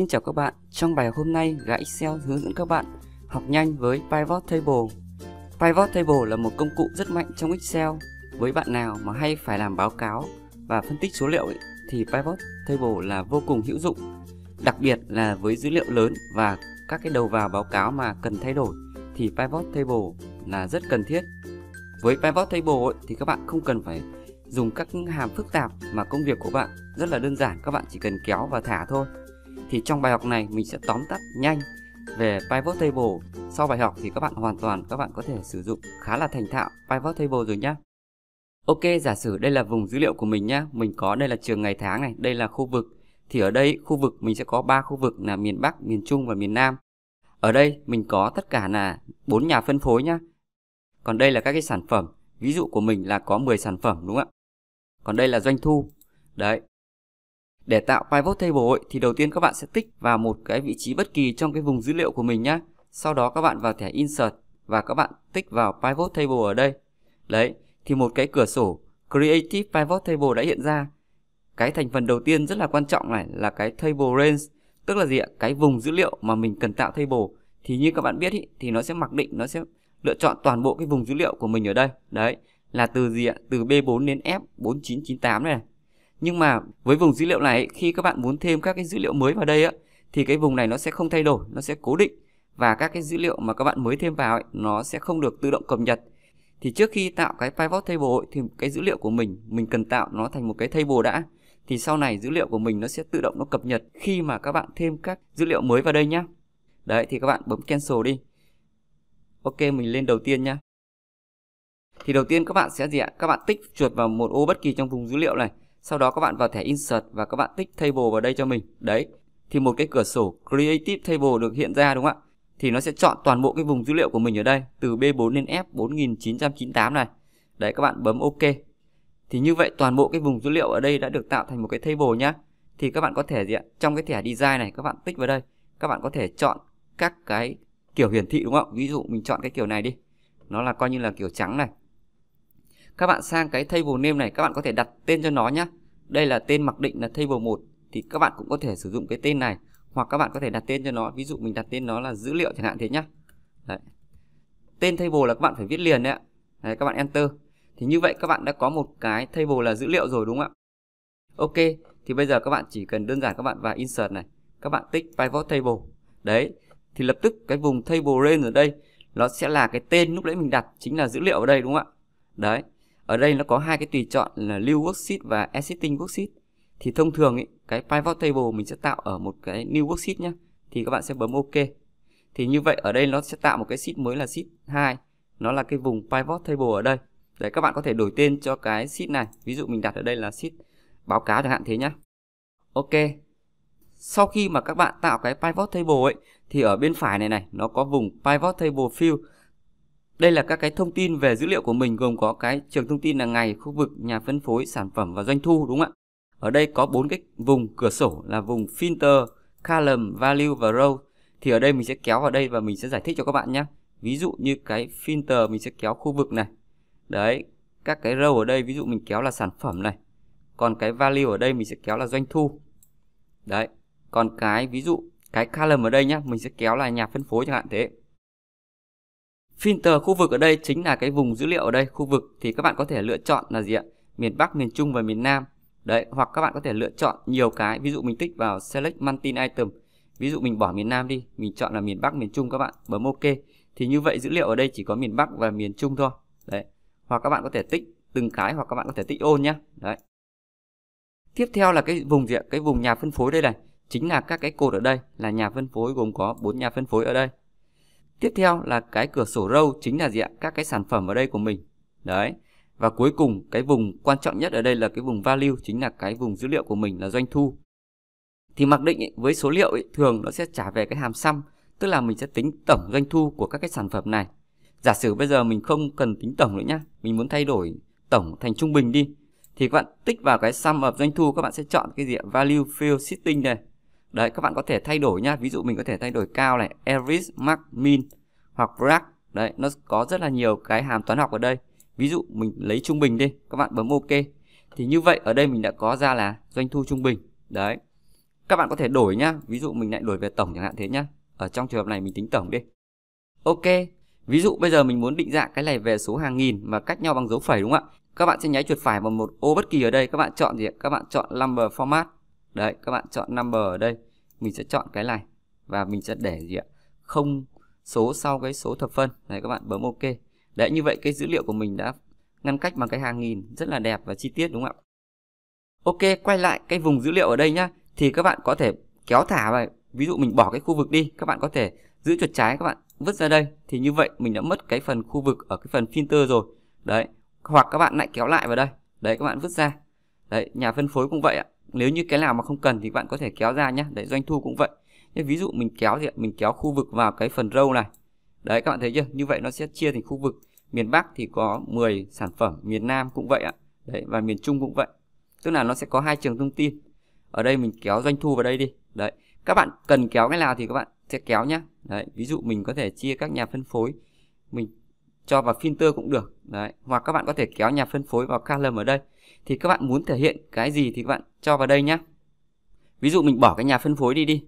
Xin chào các bạn, trong bài hôm nay gã Excel hướng dẫn các bạn học nhanh với Pivot Table. Pivot Table là một công cụ rất mạnh trong Excel. Với bạn nào mà hay phải làm báo cáo và phân tích số liệu ấy, thì Pivot Table là vô cùng hữu dụng. Đặc biệt là với dữ liệu lớn và các cái đầu vào báo cáo mà cần thay đổi thì Pivot Table là rất cần thiết. Với Pivot Table ấy, thì các bạn không cần phải dùng các hàm phức tạp mà công việc của bạn rất là đơn giản, các bạn chỉ cần kéo và thả thôi. Thì trong bài học này mình sẽ tóm tắt nhanh về pivot table. Sau bài học thì các bạn hoàn toàn các bạn có thể sử dụng khá là thành thạo pivot table rồi nhé. Ok, giả sử đây là vùng dữ liệu của mình nhé. Mình có đây là trường ngày tháng này, đây là khu vực. Thì ở đây khu vực mình sẽ có ba khu vực là miền Bắc, miền Trung và miền Nam. Ở đây mình có tất cả là bốn nhà phân phối nhé. Còn đây là các cái sản phẩm. Ví dụ của mình là có 10 sản phẩm đúng không ạ? Còn đây là doanh thu. Đấy, để tạo pivot table ấy, thì đầu tiên các bạn sẽ tích vào một cái vị trí bất kỳ trong cái vùng dữ liệu của mình nhé. Sau đó các bạn vào thẻ insert và các bạn tích vào pivot table ở đây. Đấy, thì một cái cửa sổ creative pivot table đã hiện ra. Cái thành phần đầu tiên rất là quan trọng này là cái table range, tức là gì ạ? Cái vùng dữ liệu mà mình cần tạo table. Thì như các bạn biết ý, thì nó sẽ mặc định, nó sẽ lựa chọn toàn bộ cái vùng dữ liệu của mình ở đây. Đấy, là từ gì ạ? Từ B4 đến F4998 này. Nhưng mà với vùng dữ liệu này khi các bạn muốn thêm các cái dữ liệu mới vào đây á thì cái vùng này nó sẽ không thay đổi, nó sẽ cố định và các cái dữ liệu mà các bạn mới thêm vào ấy, nó sẽ không được tự động cập nhật. Thì trước khi tạo cái pivot table ấy, thì cái dữ liệu của mình mình cần tạo nó thành một cái table đã thì sau này dữ liệu của mình nó sẽ tự động nó cập nhật khi mà các bạn thêm các dữ liệu mới vào đây nhá. Đấy thì các bạn bấm cancel đi. Ok mình lên đầu tiên nhá. Thì đầu tiên các bạn sẽ gì ạ? Các bạn tích chuột vào một ô bất kỳ trong vùng dữ liệu này sau đó các bạn vào thẻ Insert và các bạn tích Table vào đây cho mình. Đấy, thì một cái cửa sổ Creative Table được hiện ra đúng không ạ? Thì nó sẽ chọn toàn bộ cái vùng dữ liệu của mình ở đây từ B4 đến F4998 này. Đấy, các bạn bấm OK. Thì như vậy toàn bộ cái vùng dữ liệu ở đây đã được tạo thành một cái table nhá. Thì các bạn có thể gì ạ? Trong cái thẻ design này các bạn tích vào đây, các bạn có thể chọn các cái kiểu hiển thị đúng không? Ví dụ mình chọn cái kiểu này đi. Nó là coi như là kiểu trắng này các bạn sang cái table name này các bạn có thể đặt tên cho nó nhé đây là tên mặc định là table 1 thì các bạn cũng có thể sử dụng cái tên này hoặc các bạn có thể đặt tên cho nó ví dụ mình đặt tên nó là dữ liệu chẳng hạn thế nhá đấy. tên table là các bạn phải viết liền đấy ạ đấy, các bạn enter thì như vậy các bạn đã có một cái table là dữ liệu rồi đúng không ạ ok thì bây giờ các bạn chỉ cần đơn giản các bạn vào insert này các bạn tích pivot table đấy thì lập tức cái vùng table range ở đây nó sẽ là cái tên lúc nãy mình đặt chính là dữ liệu ở đây đúng không ạ đấy ở đây nó có hai cái tùy chọn là new worksheet và existing worksheet thì thông thường ý, cái pivot table mình sẽ tạo ở một cái new worksheet nhé thì các bạn sẽ bấm ok thì như vậy ở đây nó sẽ tạo một cái sheet mới là sheet 2 nó là cái vùng pivot table ở đây để các bạn có thể đổi tên cho cái sheet này ví dụ mình đặt ở đây là sheet báo cáo chẳng hạn thế nhá ok sau khi mà các bạn tạo cái pivot table ấy thì ở bên phải này này nó có vùng pivot table field đây là các cái thông tin về dữ liệu của mình gồm có cái trường thông tin là ngày, khu vực, nhà phân phối, sản phẩm và doanh thu đúng không ạ? Ở đây có bốn cái vùng cửa sổ là vùng filter, column, value và row. Thì ở đây mình sẽ kéo vào đây và mình sẽ giải thích cho các bạn nhé. Ví dụ như cái filter mình sẽ kéo khu vực này. Đấy, các cái row ở đây ví dụ mình kéo là sản phẩm này. Còn cái value ở đây mình sẽ kéo là doanh thu. Đấy, còn cái ví dụ cái column ở đây nhá, mình sẽ kéo là nhà phân phối chẳng hạn thế Filter khu vực ở đây chính là cái vùng dữ liệu ở đây, khu vực thì các bạn có thể lựa chọn là gì ạ? Miền Bắc, miền Trung và miền Nam. Đấy, hoặc các bạn có thể lựa chọn nhiều cái, ví dụ mình tích vào select mountain item. Ví dụ mình bỏ miền Nam đi, mình chọn là miền Bắc, miền Trung các bạn, bấm ok. Thì như vậy dữ liệu ở đây chỉ có miền Bắc và miền Trung thôi. Đấy. Hoặc các bạn có thể tích từng cái hoặc các bạn có thể tích ôn nhá Đấy. Tiếp theo là cái vùng gì ạ? Cái vùng nhà phân phối đây này, chính là các cái cột ở đây là nhà phân phối gồm có bốn nhà phân phối ở đây Tiếp theo là cái cửa sổ râu chính là gì ạ? Các cái sản phẩm ở đây của mình. Đấy. Và cuối cùng cái vùng quan trọng nhất ở đây là cái vùng value chính là cái vùng dữ liệu của mình là doanh thu. Thì mặc định ấy, với số liệu ấy, thường nó sẽ trả về cái hàm sum, tức là mình sẽ tính tổng doanh thu của các cái sản phẩm này. Giả sử bây giờ mình không cần tính tổng nữa nhá, mình muốn thay đổi tổng thành trung bình đi thì các bạn tích vào cái sum of doanh thu các bạn sẽ chọn cái gì ạ? Value Field Sitting này đấy các bạn có thể thay đổi nhá ví dụ mình có thể thay đổi cao này average max min hoặc brag đấy nó có rất là nhiều cái hàm toán học ở đây ví dụ mình lấy trung bình đi các bạn bấm ok thì như vậy ở đây mình đã có ra là doanh thu trung bình đấy các bạn có thể đổi nhá ví dụ mình lại đổi về tổng chẳng hạn thế nhá ở trong trường hợp này mình tính tổng đi ok ví dụ bây giờ mình muốn định dạng cái này về số hàng nghìn mà cách nhau bằng dấu phẩy đúng không ạ các bạn sẽ nháy chuột phải vào một ô bất kỳ ở đây các bạn chọn gì các bạn chọn number format đấy các bạn chọn number ở đây mình sẽ chọn cái này và mình sẽ để gì ạ không số sau cái số thập phân đấy các bạn bấm ok đấy như vậy cái dữ liệu của mình đã ngăn cách bằng cái hàng nghìn rất là đẹp và chi tiết đúng không ạ ok quay lại cái vùng dữ liệu ở đây nhá thì các bạn có thể kéo thả vào ví dụ mình bỏ cái khu vực đi các bạn có thể giữ chuột trái các bạn vứt ra đây thì như vậy mình đã mất cái phần khu vực ở cái phần filter rồi đấy hoặc các bạn lại kéo lại vào đây đấy các bạn vứt ra đấy nhà phân phối cũng vậy ạ nếu như cái nào mà không cần thì bạn có thể kéo ra nhé để doanh thu cũng vậy Thế ví dụ mình kéo thì mình kéo khu vực vào cái phần râu này đấy các bạn thấy chưa như vậy nó sẽ chia thành khu vực miền Bắc thì có 10 sản phẩm miền Nam cũng vậy ạ đấy và miền Trung cũng vậy tức là nó sẽ có hai trường thông tin ở đây mình kéo doanh thu vào đây đi đấy các bạn cần kéo cái nào thì các bạn sẽ kéo nhé. đấy ví dụ mình có thể chia các nhà phân phối mình cho vào filter cũng được đấy hoặc các bạn có thể kéo nhà phân phối vào column ở đây thì các bạn muốn thể hiện cái gì thì các bạn cho vào đây nhé ví dụ mình bỏ cái nhà phân phối đi đi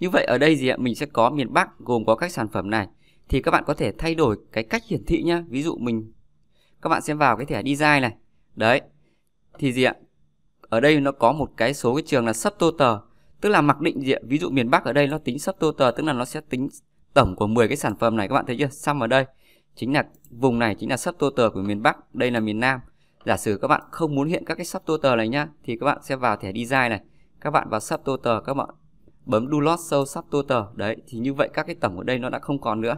như vậy ở đây gì ạ mình sẽ có miền Bắc gồm có các sản phẩm này thì các bạn có thể thay đổi cái cách hiển thị nhá ví dụ mình các bạn xem vào cái thẻ design này đấy thì gì ạ ở đây nó có một cái số cái trường là sub total tức là mặc định gì ạ ví dụ miền Bắc ở đây nó tính sub total tức là nó sẽ tính tổng của 10 cái sản phẩm này các bạn thấy chưa xong ở đây chính là vùng này chính là sub total của miền Bắc đây là miền Nam giả sử các bạn không muốn hiện các cái subtotal này nhá thì các bạn sẽ vào thẻ design này các bạn vào subtotal các bạn bấm do not show subtotal đấy thì như vậy các cái tổng ở đây nó đã không còn nữa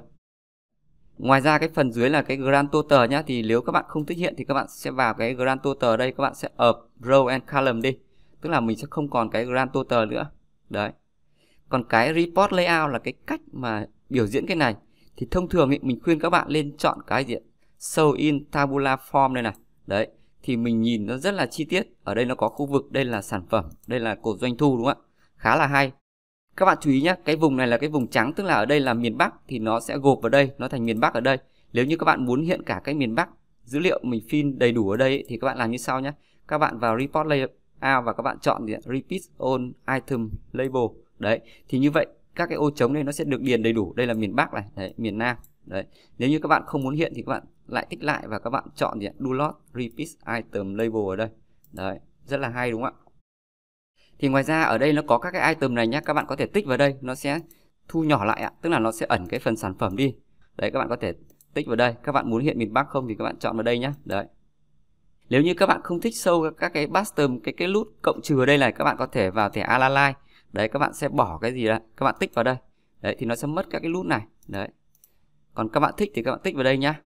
ngoài ra cái phần dưới là cái grand total nhá thì nếu các bạn không thích hiện thì các bạn sẽ vào cái grand total đây các bạn sẽ up row and column đi tức là mình sẽ không còn cái grand total nữa đấy còn cái report layout là cái cách mà biểu diễn cái này thì thông thường ý, mình khuyên các bạn lên chọn cái diện show in tabular form đây này đấy thì mình nhìn nó rất là chi tiết ở đây nó có khu vực đây là sản phẩm đây là cột doanh thu đúng không ạ khá là hay các bạn chú ý nhé cái vùng này là cái vùng trắng tức là ở đây là miền Bắc thì nó sẽ gộp vào đây nó thành miền Bắc ở đây nếu như các bạn muốn hiện cả cái miền Bắc dữ liệu mình phin đầy đủ ở đây thì các bạn làm như sau nhé các bạn vào report layout và các bạn chọn thì repeat on item label đấy thì như vậy các cái ô trống đây nó sẽ được điền đầy đủ đây là miền Bắc này đấy, miền Nam đấy nếu như các bạn không muốn hiện thì các bạn lại tích lại và các bạn chọn gì do not repeat item label ở đây đấy rất là hay đúng không ạ thì ngoài ra ở đây nó có các cái item này nhé các bạn có thể tích vào đây nó sẽ thu nhỏ lại ạ tức là nó sẽ ẩn cái phần sản phẩm đi đấy các bạn có thể tích vào đây các bạn muốn hiện miền bắc không thì các bạn chọn vào đây nhé đấy nếu như các bạn không thích sâu các, các cái custom cái cái nút cộng trừ ở đây này các bạn có thể vào thẻ align đấy các bạn sẽ bỏ cái gì đó các bạn tích vào đây đấy thì nó sẽ mất các cái nút này đấy còn các bạn thích thì các bạn tích vào đây nhá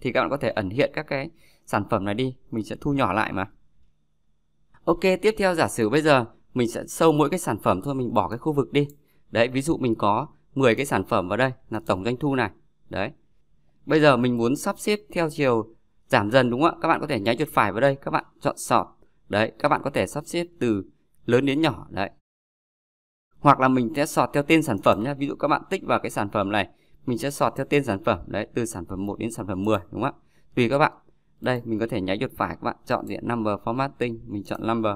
thì các bạn có thể ẩn hiện các cái sản phẩm này đi mình sẽ thu nhỏ lại mà ok tiếp theo giả sử bây giờ mình sẽ sâu mỗi cái sản phẩm thôi mình bỏ cái khu vực đi đấy ví dụ mình có 10 cái sản phẩm vào đây là tổng doanh thu này đấy bây giờ mình muốn sắp xếp theo chiều giảm dần đúng không ạ các bạn có thể nháy chuột phải vào đây các bạn chọn sort đấy các bạn có thể sắp xếp từ lớn đến nhỏ đấy hoặc là mình sẽ sort theo tên sản phẩm nhé ví dụ các bạn tích vào cái sản phẩm này mình sẽ sort theo tên sản phẩm đấy từ sản phẩm 1 đến sản phẩm 10 đúng không ạ tùy các bạn đây mình có thể nháy chuột phải các bạn chọn diện number formatting mình chọn number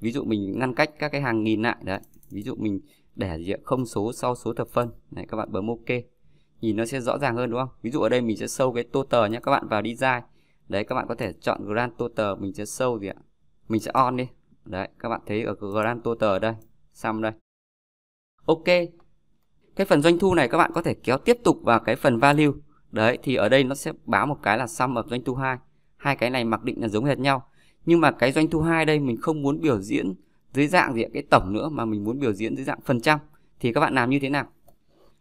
ví dụ mình ngăn cách các cái hàng nghìn lại đấy ví dụ mình để diện không số sau số thập phân này các bạn bấm ok nhìn nó sẽ rõ ràng hơn đúng không ví dụ ở đây mình sẽ sâu cái total nhé các bạn vào design đấy các bạn có thể chọn grand total mình sẽ sâu gì ạ mình sẽ on đi đấy các bạn thấy ở grand total ở đây xong đây ok cái phần doanh thu này các bạn có thể kéo tiếp tục vào cái phần value đấy thì ở đây nó sẽ báo một cái là sum of doanh thu hai hai cái này mặc định là giống hệt nhau nhưng mà cái doanh thu hai đây mình không muốn biểu diễn dưới dạng gì cái tổng nữa mà mình muốn biểu diễn dưới dạng phần trăm thì các bạn làm như thế nào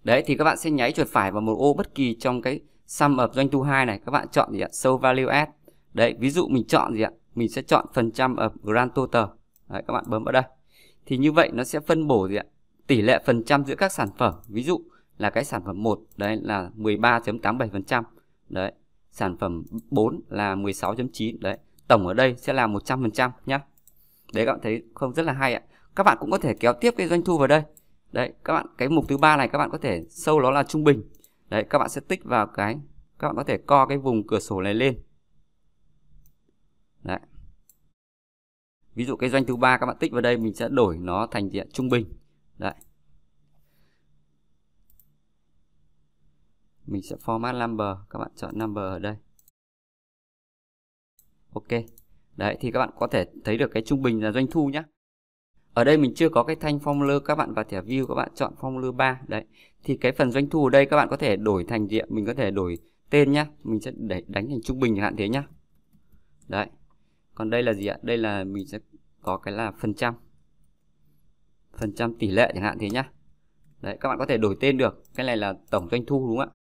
đấy thì các bạn sẽ nháy chuột phải vào một ô bất kỳ trong cái sum of doanh thu hai này các bạn chọn gì ạ show value add đấy ví dụ mình chọn gì ạ mình sẽ chọn phần trăm ở grand total đấy, các bạn bấm vào đây thì như vậy nó sẽ phân bổ gì ạ tỷ lệ phần trăm giữa các sản phẩm ví dụ là cái sản phẩm 1 đấy là 13.87% đấy sản phẩm 4 là 16.9 đấy tổng ở đây sẽ là 100% nhá đấy các bạn thấy không rất là hay ạ các bạn cũng có thể kéo tiếp cái doanh thu vào đây đấy các bạn cái mục thứ ba này các bạn có thể sâu nó là trung bình đấy các bạn sẽ tích vào cái các bạn có thể co cái vùng cửa sổ này lên đấy ví dụ cái doanh thứ ba các bạn tích vào đây mình sẽ đổi nó thành diện trung bình đấy mình sẽ format number các bạn chọn number ở đây ok đấy thì các bạn có thể thấy được cái trung bình là doanh thu nhé ở đây mình chưa có cái thanh formula các bạn vào thẻ view các bạn chọn formula 3 đấy thì cái phần doanh thu ở đây các bạn có thể đổi thành diện mình có thể đổi tên nhá mình sẽ để đánh thành trung bình chẳng hạn thế nhá đấy còn đây là gì ạ đây là mình sẽ có cái là phần trăm phần trăm tỷ lệ chẳng hạn thế nhá đấy các bạn có thể đổi tên được cái này là tổng doanh thu đúng không ạ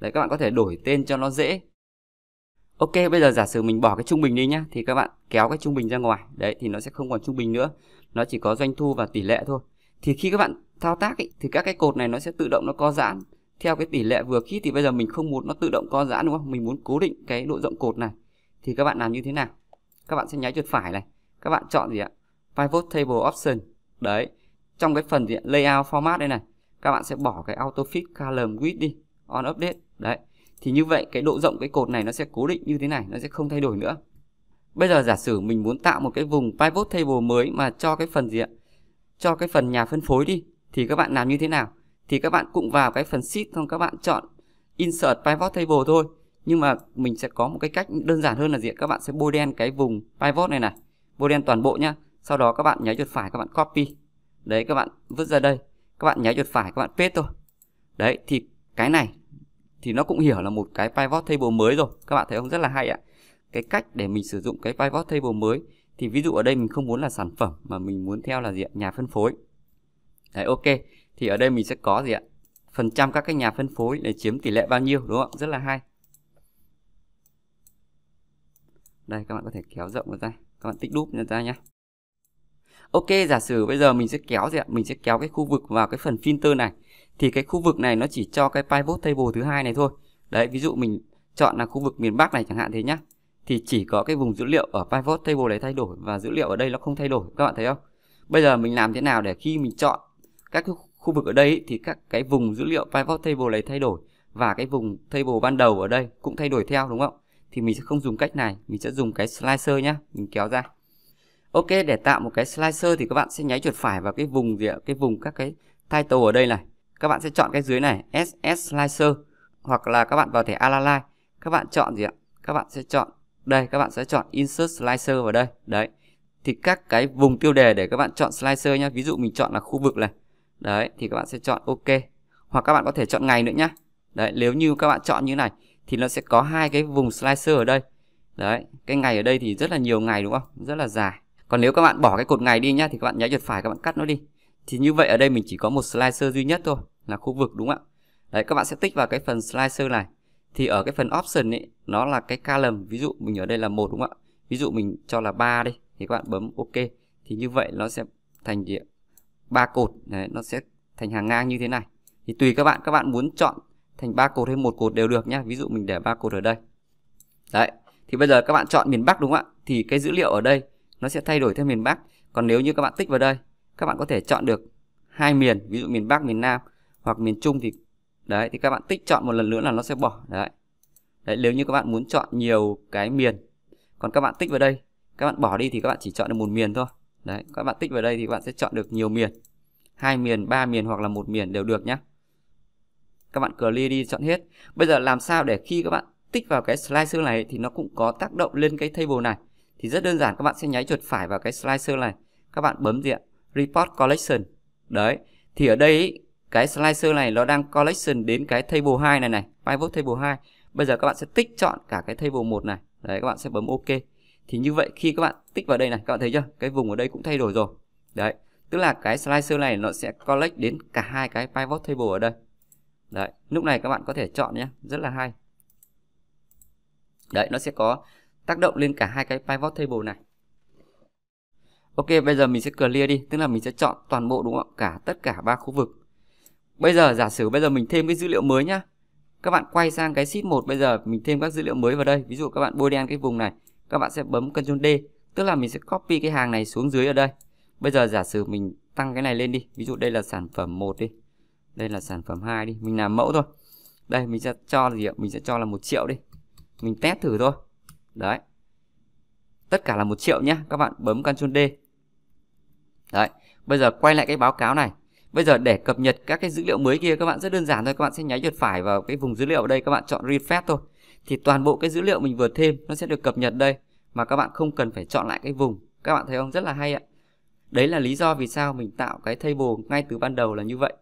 đấy các bạn có thể đổi tên cho nó dễ ok bây giờ giả sử mình bỏ cái trung bình đi nhá thì các bạn kéo cái trung bình ra ngoài đấy thì nó sẽ không còn trung bình nữa nó chỉ có doanh thu và tỷ lệ thôi thì khi các bạn thao tác ý, thì các cái cột này nó sẽ tự động nó co giãn theo cái tỷ lệ vừa khít thì bây giờ mình không muốn nó tự động co giãn đúng không mình muốn cố định cái độ rộng cột này thì các bạn làm như thế nào các bạn sẽ nháy chuột phải này các bạn chọn gì ạ pivot table option đấy trong cái phần gì ạ? layout format đây này các bạn sẽ bỏ cái auto fit column width đi on update đấy thì như vậy cái độ rộng cái cột này nó sẽ cố định như thế này nó sẽ không thay đổi nữa bây giờ giả sử mình muốn tạo một cái vùng pivot table mới mà cho cái phần gì ạ cho cái phần nhà phân phối đi thì các bạn làm như thế nào thì các bạn cũng vào cái phần sheet xong các bạn chọn insert pivot table thôi nhưng mà mình sẽ có một cái cách đơn giản hơn là gì các bạn sẽ bôi đen cái vùng pivot này này bôi đen toàn bộ nhá sau đó các bạn nháy chuột phải các bạn copy đấy các bạn vứt ra đây các bạn nháy chuột phải các bạn paste thôi đấy thì cái này thì nó cũng hiểu là một cái pivot table mới rồi các bạn thấy không rất là hay ạ cái cách để mình sử dụng cái pivot table mới thì ví dụ ở đây mình không muốn là sản phẩm mà mình muốn theo là gì ạ nhà phân phối đấy ok thì ở đây mình sẽ có gì ạ phần trăm các cái nhà phân phối để chiếm tỷ lệ bao nhiêu đúng không rất là hay đây các bạn có thể kéo rộng nó ra các bạn tích đúp nó ra nhé ok giả sử bây giờ mình sẽ kéo gì ạ mình sẽ kéo cái khu vực vào cái phần filter này thì cái khu vực này nó chỉ cho cái pivot table thứ hai này thôi đấy ví dụ mình chọn là khu vực miền bắc này chẳng hạn thế nhá thì chỉ có cái vùng dữ liệu ở pivot table đấy thay đổi và dữ liệu ở đây nó không thay đổi các bạn thấy không bây giờ mình làm thế nào để khi mình chọn các khu vực ở đây thì các cái vùng dữ liệu pivot table đấy thay đổi và cái vùng table ban đầu ở đây cũng thay đổi theo đúng không thì mình sẽ không dùng cách này mình sẽ dùng cái slicer nhá mình kéo ra ok để tạo một cái slicer thì các bạn sẽ nháy chuột phải vào cái vùng gì ạ cái vùng các cái title ở đây này các bạn sẽ chọn cái dưới này ss slicer hoặc là các bạn vào thẻ align các bạn chọn gì ạ các bạn sẽ chọn đây các bạn sẽ chọn insert slicer vào đây đấy thì các cái vùng tiêu đề để các bạn chọn slicer nhá ví dụ mình chọn là khu vực này đấy thì các bạn sẽ chọn ok hoặc các bạn có thể chọn ngày nữa nhá đấy nếu như các bạn chọn như này thì nó sẽ có hai cái vùng slicer ở đây đấy cái ngày ở đây thì rất là nhiều ngày đúng không rất là dài còn nếu các bạn bỏ cái cột ngày đi nhá thì các bạn nháy chuột phải các bạn cắt nó đi thì như vậy ở đây mình chỉ có một slicer duy nhất thôi là khu vực đúng không ạ đấy các bạn sẽ tích vào cái phần slicer này thì ở cái phần option ấy nó là cái column ví dụ mình ở đây là một đúng không ạ ví dụ mình cho là ba đi thì các bạn bấm ok thì như vậy nó sẽ thành gì ba cột đấy, nó sẽ thành hàng ngang như thế này thì tùy các bạn các bạn muốn chọn thành ba cột hay một cột đều được nhé ví dụ mình để ba cột ở đây đấy thì bây giờ các bạn chọn miền Bắc đúng không ạ thì cái dữ liệu ở đây nó sẽ thay đổi theo miền Bắc còn nếu như các bạn tích vào đây các bạn có thể chọn được hai miền ví dụ miền Bắc miền Nam hoặc miền Trung thì đấy thì các bạn tích chọn một lần nữa là nó sẽ bỏ đấy đấy nếu như các bạn muốn chọn nhiều cái miền còn các bạn tích vào đây các bạn bỏ đi thì các bạn chỉ chọn được một miền thôi đấy các bạn tích vào đây thì các bạn sẽ chọn được nhiều miền hai miền ba miền hoặc là một miền đều được nhé các bạn clear đi chọn hết bây giờ làm sao để khi các bạn tích vào cái slicer này thì nó cũng có tác động lên cái table này thì rất đơn giản các bạn sẽ nháy chuột phải vào cái slicer này các bạn bấm diện report collection đấy thì ở đây ý, cái slicer này nó đang collection đến cái table 2 này này pivot table 2 bây giờ các bạn sẽ tích chọn cả cái table 1 này đấy các bạn sẽ bấm ok thì như vậy khi các bạn tích vào đây này các bạn thấy chưa cái vùng ở đây cũng thay đổi rồi đấy tức là cái slicer này nó sẽ collect đến cả hai cái pivot table ở đây đấy lúc này các bạn có thể chọn nhé rất là hay đấy nó sẽ có tác động lên cả hai cái pivot table này ok bây giờ mình sẽ clear đi tức là mình sẽ chọn toàn bộ đúng không cả tất cả ba khu vực bây giờ giả sử bây giờ mình thêm cái dữ liệu mới nhá các bạn quay sang cái sheet 1 bây giờ mình thêm các dữ liệu mới vào đây ví dụ các bạn bôi đen cái vùng này các bạn sẽ bấm Ctrl D tức là mình sẽ copy cái hàng này xuống dưới ở đây bây giờ giả sử mình tăng cái này lên đi ví dụ đây là sản phẩm 1 đi đây là sản phẩm 2 đi mình làm mẫu thôi đây mình sẽ cho gì ạ mình sẽ cho là một triệu đi mình test thử thôi đấy tất cả là một triệu nhé các bạn bấm Ctrl D đấy bây giờ quay lại cái báo cáo này bây giờ để cập nhật các cái dữ liệu mới kia các bạn rất đơn giản thôi các bạn sẽ nháy chuột phải vào cái vùng dữ liệu ở đây các bạn chọn refresh thôi thì toàn bộ cái dữ liệu mình vừa thêm nó sẽ được cập nhật đây mà các bạn không cần phải chọn lại cái vùng các bạn thấy không rất là hay ạ đấy là lý do vì sao mình tạo cái table ngay từ ban đầu là như vậy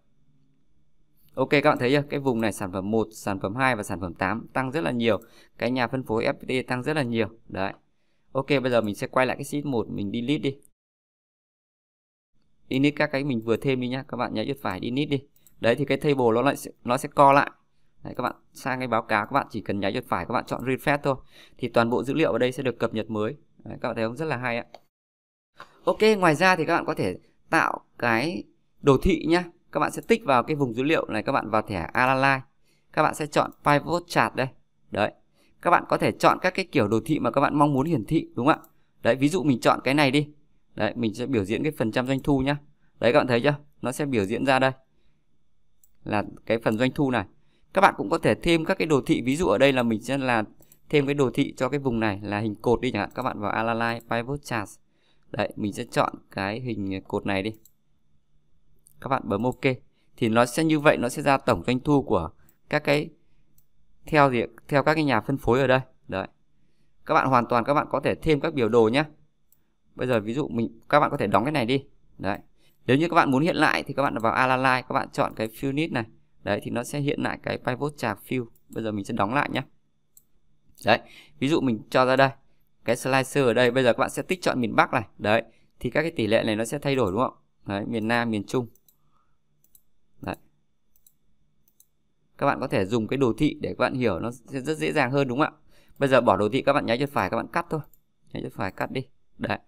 Ok các bạn thấy chưa? Cái vùng này sản phẩm 1, sản phẩm 2 và sản phẩm 8 tăng rất là nhiều. Cái nhà phân phối FPT tăng rất là nhiều. Đấy. Ok bây giờ mình sẽ quay lại cái sheet 1 mình delete đi. Init các cái mình vừa thêm đi nhá. Các bạn nhớ chuột phải init đi. Đấy thì cái table nó lại nó sẽ co lại. Đấy, các bạn sang cái báo cáo các bạn chỉ cần nháy chuột phải các bạn chọn refresh thôi thì toàn bộ dữ liệu ở đây sẽ được cập nhật mới. Đấy, các bạn thấy không? Rất là hay ạ. Ok, ngoài ra thì các bạn có thể tạo cái đồ thị nhá các bạn sẽ tích vào cái vùng dữ liệu này các bạn vào thẻ Align các bạn sẽ chọn pivot chart đây đấy các bạn có thể chọn các cái kiểu đồ thị mà các bạn mong muốn hiển thị đúng không ạ đấy ví dụ mình chọn cái này đi đấy mình sẽ biểu diễn cái phần trăm doanh thu nhá đấy các bạn thấy chưa nó sẽ biểu diễn ra đây là cái phần doanh thu này các bạn cũng có thể thêm các cái đồ thị ví dụ ở đây là mình sẽ là thêm cái đồ thị cho cái vùng này là hình cột đi chẳng hạn các bạn vào Align Pivot Chart đấy mình sẽ chọn cái hình cột này đi các bạn bấm ok thì nó sẽ như vậy nó sẽ ra tổng doanh thu của các cái theo gì theo các cái nhà phân phối ở đây đấy các bạn hoàn toàn các bạn có thể thêm các biểu đồ nhé bây giờ ví dụ mình các bạn có thể đóng cái này đi đấy nếu như các bạn muốn hiện lại thì các bạn vào Align các bạn chọn cái fill này đấy thì nó sẽ hiện lại cái pivot chart fill bây giờ mình sẽ đóng lại nhé đấy ví dụ mình cho ra đây cái slicer ở đây bây giờ các bạn sẽ tích chọn miền Bắc này đấy thì các cái tỷ lệ này nó sẽ thay đổi đúng không đấy miền Nam miền Trung các bạn có thể dùng cái đồ thị để các bạn hiểu nó sẽ rất dễ dàng hơn đúng không ạ bây giờ bỏ đồ thị các bạn nháy chuột phải các bạn cắt thôi nháy chuột phải cắt đi đấy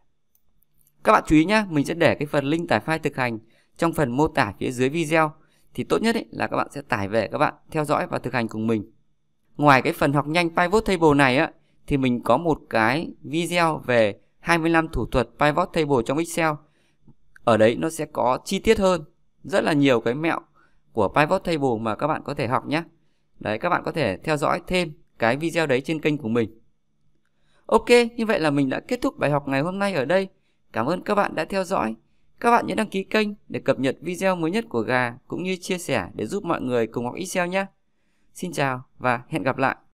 các bạn chú ý nhá mình sẽ để cái phần link tải file thực hành trong phần mô tả phía dưới video thì tốt nhất ấy là các bạn sẽ tải về các bạn theo dõi và thực hành cùng mình ngoài cái phần học nhanh pivot table này á thì mình có một cái video về 25 thủ thuật pivot table trong Excel ở đấy nó sẽ có chi tiết hơn rất là nhiều cái mẹo của pivot table mà các bạn có thể học nhé. Đấy các bạn có thể theo dõi thêm cái video đấy trên kênh của mình. Ok, như vậy là mình đã kết thúc bài học ngày hôm nay ở đây. Cảm ơn các bạn đã theo dõi. Các bạn nhớ đăng ký kênh để cập nhật video mới nhất của Gà cũng như chia sẻ để giúp mọi người cùng học Excel nhé. Xin chào và hẹn gặp lại.